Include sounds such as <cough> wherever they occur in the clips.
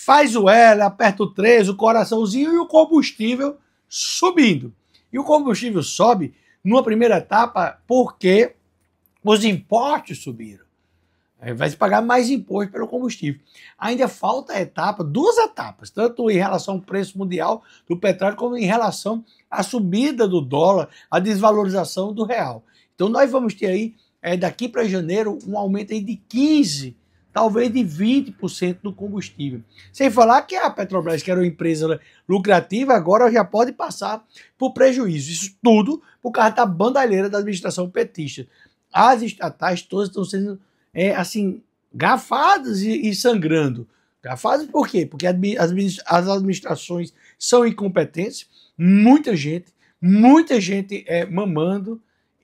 faz o L, aperta o 3, o coraçãozinho e o combustível subindo. E o combustível sobe numa primeira etapa porque os impostos subiram. Vai se pagar mais imposto pelo combustível. Ainda falta a etapa, duas etapas, tanto em relação ao preço mundial do petróleo, como em relação à subida do dólar, à desvalorização do real. Então nós vamos ter aí, é, daqui para janeiro, um aumento aí de 15% talvez de 20% do combustível. Sem falar que a Petrobras, que era uma empresa lucrativa, agora já pode passar por prejuízo. Isso tudo por causa da bandalheira da administração petista. As estatais todas estão sendo é, assim gafadas e, e sangrando. Gafadas por quê? Porque as administrações são incompetentes, muita gente, muita gente é, mamando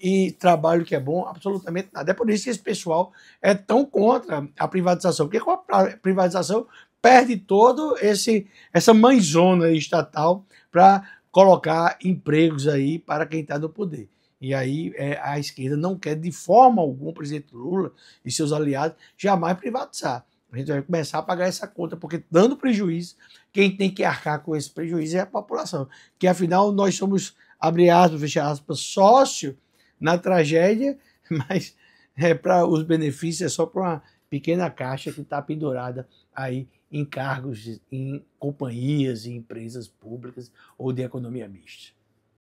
e trabalho que é bom, absolutamente nada. É por isso que esse pessoal é tão contra a privatização, porque com a privatização perde todo esse essa mãezona estatal para colocar empregos aí para quem está no poder. E aí é, a esquerda não quer de forma alguma o presidente Lula e seus aliados jamais privatizar. A gente vai começar a pagar essa conta, porque dando prejuízo, quem tem que arcar com esse prejuízo é a população, que afinal nós somos, abre aspas, fecha aspas, sócio na tragédia, <laughs> mas é para os benefícios é só para uma pequena caixa que está pendurada aí em cargos em companhias e empresas públicas ou de economia mista.